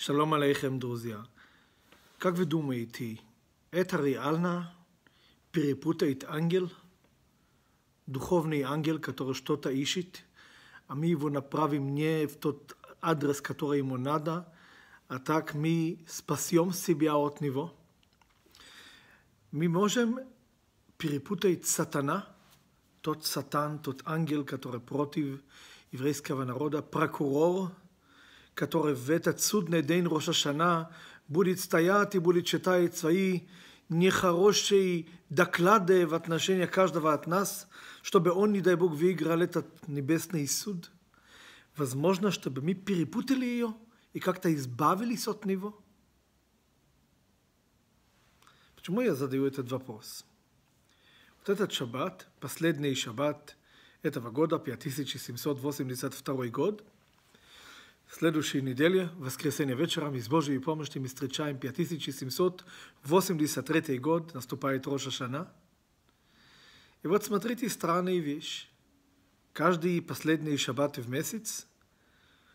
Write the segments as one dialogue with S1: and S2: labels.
S1: שלום עליכם דרוזיה. как вы думаете, это реально перепутает ангел, духовный ангел, который что-то ищет, а мы его направим не в тот адрес, который ему надо, а так мы спасем себя от него? Мы можем перепутать сатана, тот сатан, тот ангел, который против еврейского народа, прокурор, который в этот судный день Роша Шана будет стоять и будет читать свои нехорошие доклады в отношении каждого от нас, чтобы он, не дай Бог, выиграл этот небесный суд. Возможно, чтобы мы перепутали ее и как-то избавились от него. Почему я задаю этот вопрос? Вот этот шаббат, последний шаббат этого года, 5782 год – Следующей неделе, воскресенье вечером, ами из Божьей помощи мы встречаем 5783 год, наступает Роша Шана. И вот смотрите, странная вещь. Каждый последний шаббат в месяц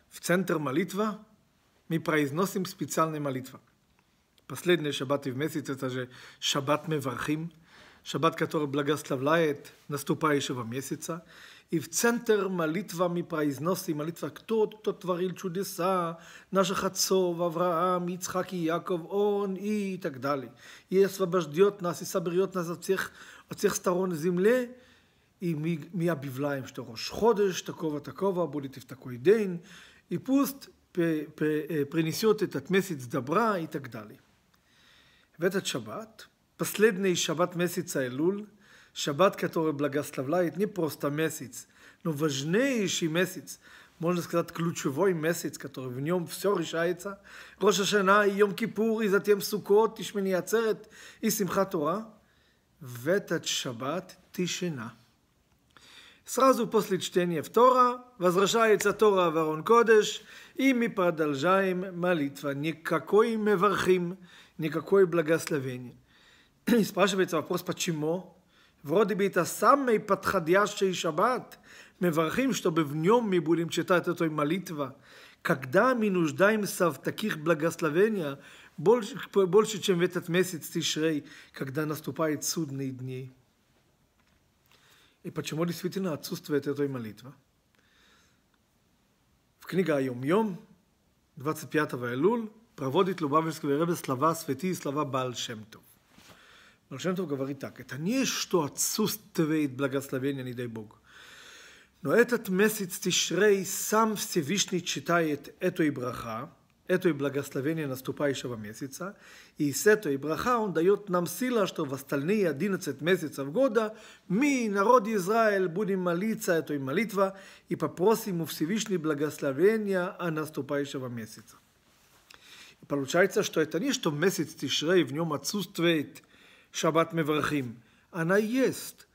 S1: в центр молитва мы произносим специальные молитвы. Последние шаббаты в месяц это же шаббат Мевархим, шаббат, который благословляет наступающего месяца. v centrma Litva mi praiznosi, malitva кто тот творил чудеса наших отцов, Авраам, Ицхак и Яков, он и так далее. И освобождет нас, и соберет нас от всех, от всех сторон земли, и מהבבליים, שאתה ראש חודש, תקובה תקובה, בוליטיב תקוי דיין, и пусть принесет этот месяц добра и так далее. В этот шаббат, последний шаббат месяца Элуль, Шаббат, который благословляет, не просто месяц, но важнейший месяц, можно сказать, ключевой месяц, который в нем все решается. Рош Ашана, и Йом Кипур, и затем Суккот, и Шмини Ацерет, и Симхат Тора. В этот шаббат тишина. Сразу после чтения в Тора возвращается Тора в Арон Кодеш, и мы продолжаем молитва. Никакой меверхим, никакой благословение. И спрашивается вопрос, почему? ורודי ביתא סמי פתחדיאשי שבת, מברכים שתו בבניום מבולים צ'טת אותו עם מליטווה. Когда мы нуждаемся в таких благословениях, больше, больше, чем в этот месяц Тишрей, когда наступают судные дни. И почему действительно отсутствует этой молитва? В книге «Айом-Йом» 25 Элул проводит Лубавельского ребе слова святые слова Баал Шемтов. Рошентов говорит так, это не что отсутствует благословение, не дай Бог. Но этот месяц Тишрей сам Всевышний читает эту Ибраха, это и благословение наступающего месяца, и с этой браха он дает нам сила, что в остальные 11 месяцев года мы, народ Израиль, будем молиться этой молитва и попросим у Всевышнего благословения о наступающего месяца. И получается, что это не что месяц Тишрей, в нем отсутствует шаббат меворхим. Она ест,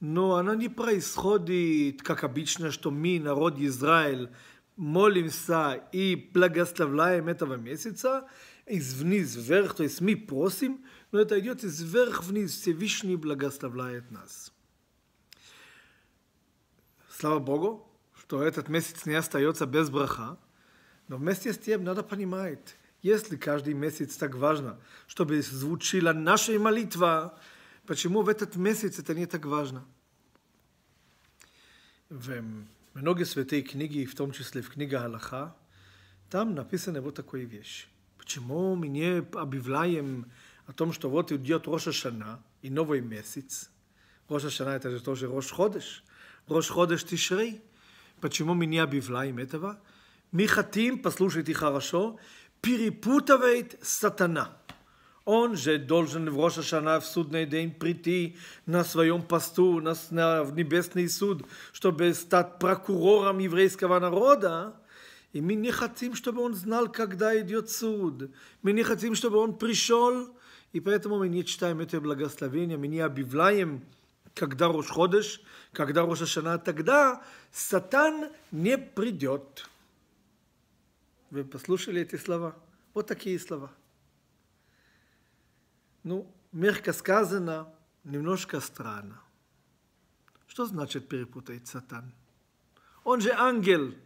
S1: но она не происходит, как обычно, что мы, народ Израиль, молимся и благословляем этого месяца, из вниз вверх, то есть мы просим, но это идет из вверх вниз, Всевышний благословляет нас. Слава Богу, что этот месяц не остается без браха, но вместе с тем надо понимать, Если каждый месяц так важно, чтобы звучила наша молитва, почему в этот месяц это не так важно? В многие святые книги, в том числе в книга Аллаха, там написано вот такой вещь. Почему мы не объявляем о том, что вот идет Роша Шана и новый месяц? Роша Шана это же тоже Рош Ходеш. Рош Ходеш Тишрей. Почему мы не объявляем этого? Мы хотим, послушайте хорошо, перепутывает сатана. Он же должен в Рошашана в судный день прийти на своем посту, на, на, в небесный суд, чтобы стать прокурором еврейского народа. И мы не хотим, чтобы он знал, когда идет суд. Мы не хотим, чтобы он пришел. И поэтому мы не читаем это благословение, мы не объявляем, когда Рош Ходыш, когда Рош Ашана, тогда Сатан не придет. Вы послушали эти слова? Вот такие слова. Ну, мягко сказано, немножко странно. Что значит перепутать сатан? Он же ангел,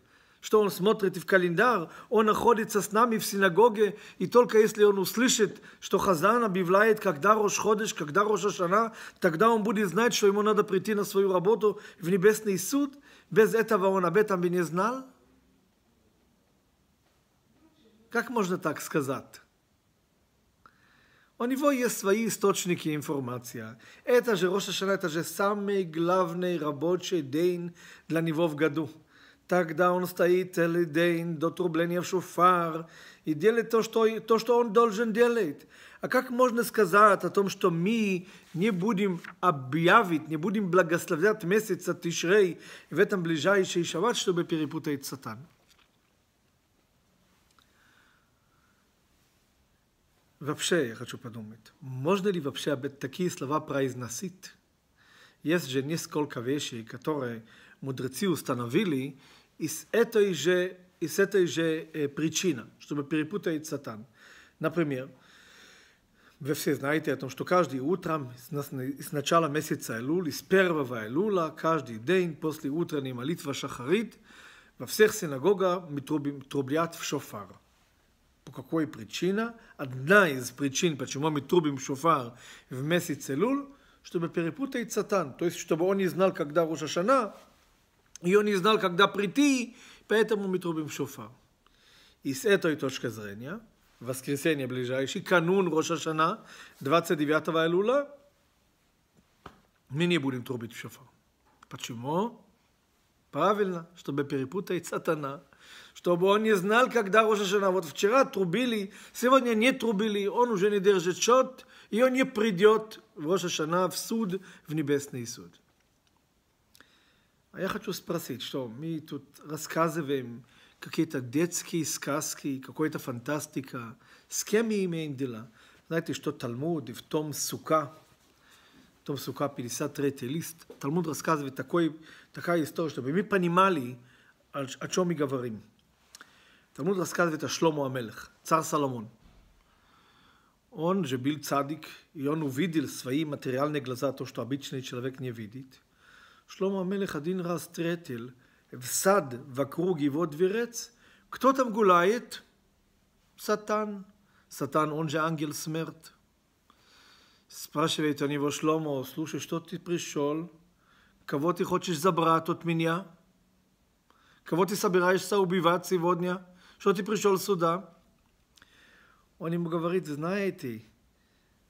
S1: что он смотрит в календарь, он находится с нами в синагоге, и только если он услышит, что Хазан объявляет, когда Рош Ходыш, когда Рош Ашана, тогда он будет знать, что ему надо прийти на свою работу в небесный суд. Без этого он об этом бы не знал. Как можно так сказать? У него есть свои источники информации. Это же Роша Шана, это же самый главный рабочий день для него в году. Тогда он стоит целый день до трубления в шуфар и делает то что, то, что он должен делать. А как можно сказать о том, что мы не будем объявить, не будем благословлять месяца Тишрей в этом ближайший шаббат, чтобы перепутать сатан? Вообще, я хочу подумать, можно ли вообще об такие слова произносить? Есть же несколько вещей, которые мудрецы установили из этой же, из этой же э, причины, чтобы перепутать сатан. Например, вы все знаете о том, что каждый утром с начала месяца Элул, с первого Элула, каждый день после утренней молитвы Шахарит, во всех синагога трубят в шофар. по какой причине? одна из причин, почему мы трубим шофар в месяц Целуль, чтобы перепутать сатан, то есть чтобы он не знал, когда Рошашана, и он не знал, когда прийти, поэтому мы трубим шофар. И с этой точки зрения, воскресенье ближайший, канун Рошашана, 29 Элула, мы не будем трубить в шофар. Почему? Правильно, чтобы перепутать сатана чтобы он не знал, когда Роша Шана. Вот вчера трубили, сегодня не трубили, он уже не держит счет, и он не придет в Роша Шана в суд, в небесный суд. А я хочу спросить, что мы тут рассказываем какие-то детские сказки, какая-то фантастика, с кем мы имеем дела? Знаете, что Талмуд в том сука, том сука 53 лист, Талмуд рассказывает такой, такая история, чтобы мы понимали, הצ'ומי גברים. תלמוד רסקת ותשלומו המלך, צר סלמון. On že bil cadik i on uvidil svoji materialne glaza, to što obični človek ne vidit, Shlomo המלך один раз встретил в сад вокруг его дверец, кто там гуляет? Сатан. Сатан, он же ангел смерть. Спрашивает он его Шломо, слушай, что ты пришел? Кого ты хочешь забрать от меня? Кого ты собираешься убивать сегодня? Что ты пришел сюда? Он ему говорит, знаете,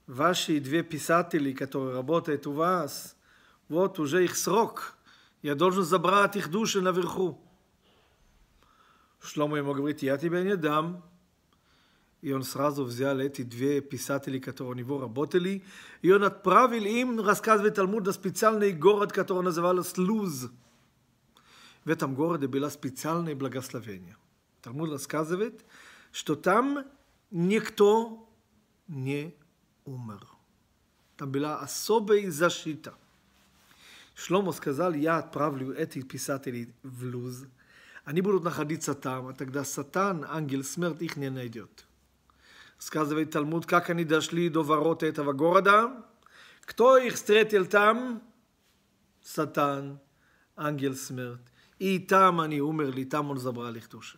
S1: ваши две писатели, которые работают у вас, вот уже их срок. Я должен забрать их души наверху. Шлома ему говорит, я тебя не дам. И он сразу взял эти две писатели, которые у него работали, и он отправил им рассказывать Талмуд на специальный город, который назывался Луз в этом городе было специальное благословение. Талмуд рассказывает, что там никто не умер. Там была особая защита. Шломо сказал, я отправлю этих писателей в Луз. Они будут находиться там, а тогда сатан, ангел смерть их не найдет. Сказывает Талмуд, как они дошли до ворот этого города. Кто их встретил там? Сатан, ангел смерть. איתם אני אומר לי, תמון זברה לכתושה.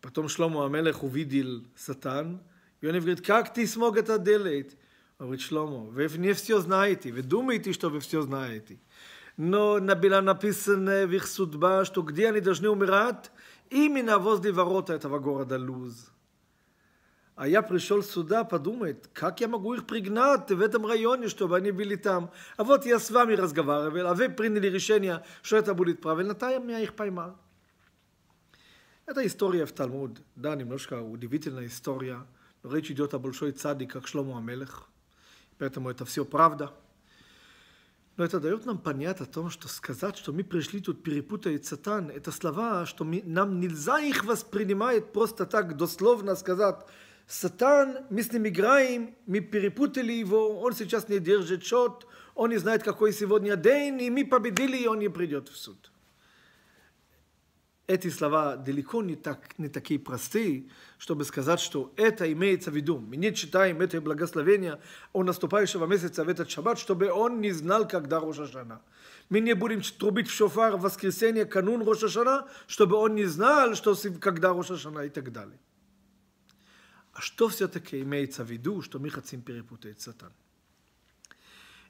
S1: פתאום שלמה המלך ובידיל שטן, יוני גריד, קק תסמוג את הדלת. אומרת שלמה, ונפסי אוזנייתי, ודומי איתי שטוב, תשתו אוזנה אוזנייתי. נו נבילה נפיסן ויכסות בש, תוגדי אני דשני ומרעת, אם ינבוז דברות את אבגור הדלוז. А я пришел сюда, подумает, как я могу их пригнать в этом районе, чтобы они были там. А вот я с вами разговаривал, а вы приняли решение, что это будет правильно, то я их поймал. Это история в Талмуд, да, немножко удивительная история. Но речь идет о большой цадик, как Шломо Амелех. Поэтому это все правда. Но это дает нам понять о том, что сказать, что мы пришли тут перепутать сатан, это слова, что мы, нам нельзя их воспринимать просто так дословно сказать, Сатан, мысли миграем, мы перепутали его, он сейчас не держит счет, он не знает, какой сегодня день, и мы победили, и он не придет в суд. Эти слова далеко не, так, не такие простые, чтобы сказать, что это имеется в виду. Мы не читаем это благословение о наступающего месяца в этот шаббат, чтобы он не знал, когда Роша Шана. Мы не будем трубить в шофар в воскресенье канун Роша Шана, чтобы он не знал, что, когда Роша Шана и так далее. Что все-таки имеется в виду, что мы хотим перепутать сатан?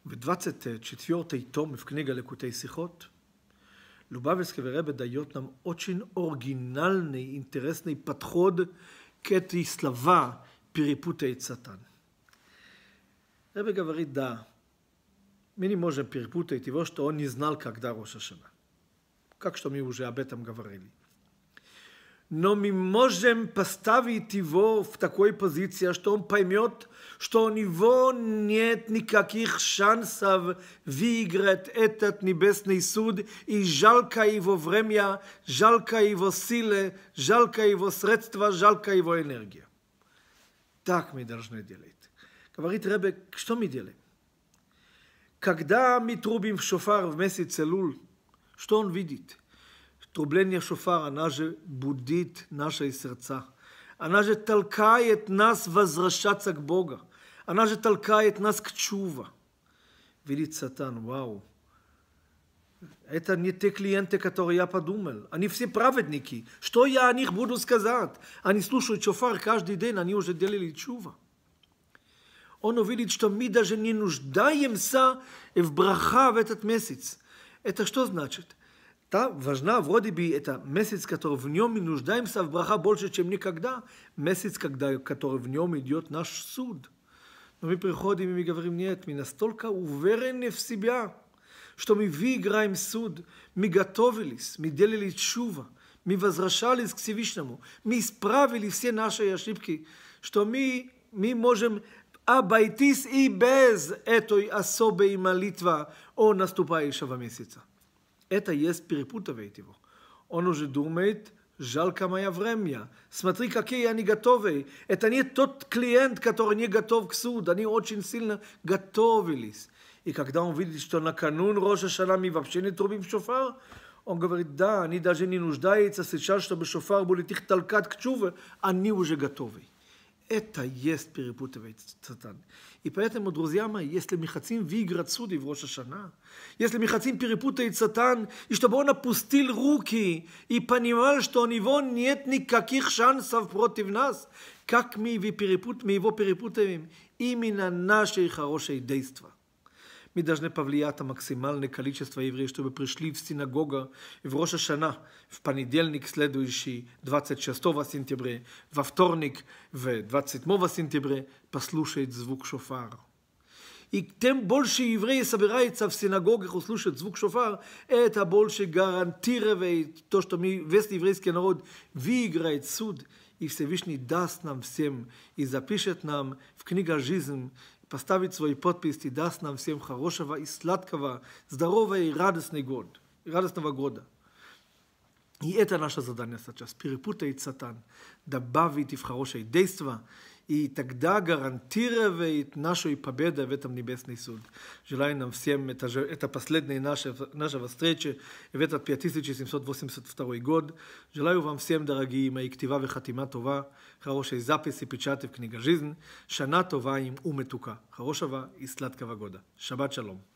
S1: В 24 томе в книге «Лекутей сихот» Любавельский Ребе дает нам очень оригинальный, интересный подход к этой слова «перепутает сатан». Ребе говорит, да, мы не можем перепутать его, что он не знал, когда Роша Шана. Как что мы уже об этом говорили. но мы можем поставить его в такой позиции, что он поймет, что у него нет никаких шансов выиграть этот небесный суд, и жалко его время, жалко его силы, жалко его средства, жалко его энергия. Так мы должны делать. Говорит Ребе, что мы делаем? Когда мы трубим в шофар в месяц Элул, что он видит? Трубление шофар, она же будит наши сердца. Она а же толкает нас возвращаться к Богу. Она а же толкает нас к чува. Видит сатан, вау. Это не те клиенты, которые я подумал. Они а все праведники. Что я о них буду сказать? Они слушают шофар каждый день, они уже делали чува. Он увидит, что мы даже не нуждаемся в браха в этот месяц. Это что значит? та важна вроде бы это месяц, который в нем мы нуждаемся в браха больше, чем никогда. Месяц, когда, который в нем идет наш суд. Но мы приходим и мы говорим, нет, мы настолько уверены в себя, что мы выиграем суд, мы готовились, мы делали чува, мы возвращались к Всевышнему, мы исправили все наши ошибки, что мы, мы можем обойтись и без этой особой молитвы о наступающего месяца. Это есть перепутывает его. Он уже думает, жалко моя время. Смотри, какие я готовы. Это не тот клиент, который не готов к суду. Они очень сильно готовились. И когда он видит, что канун Роша Шанами вообще не трубим шофар, он говорит, да, они даже не нуждаются сейчас, чтобы шофар был их толкать к чуве, они уже готовы. Это есть перепутывает сатан. И поэтому, друзья мои, если мы хотим выиграть суды в Рошашана, если мы хотим перепутать сатан, и чтобы он опустил руки и понимал, что у него нет никаких шансов против нас, как мы его перепутаем? Именно наши хорошие действия мы должны повлиять на максимальное количество евреев, чтобы пришли в синагогу в Роша Шана, в понедельник следующий, 26 сентября, во вторник, в 27 сентября, послушать звук шофара. И тем больше евреи собираются в синагогах услышать звук шофар, это больше гарантирует то, что мы, весь еврейский народ выиграет суд, и Всевышний даст нам всем и запишет нам в книга жизни поставить свои подпись и даст нам всем хорошего и сладкого, здорового и радостный год, радостного года. И это наше задание сейчас. Перепутает сатан, добавить и в хорошее действие, и тогда гарантировать нашу победу в этом небесный суд. Желаю нам всем, это, же, это последняя наша, наша встреча в этот 5782 год. Желаю вам всем, дорогие мои, ктива и хатима това. хорошей записи, печати в книге «Жизнь», шана това им умתוקה, хорошего и сладкого года. Шаббат шалом.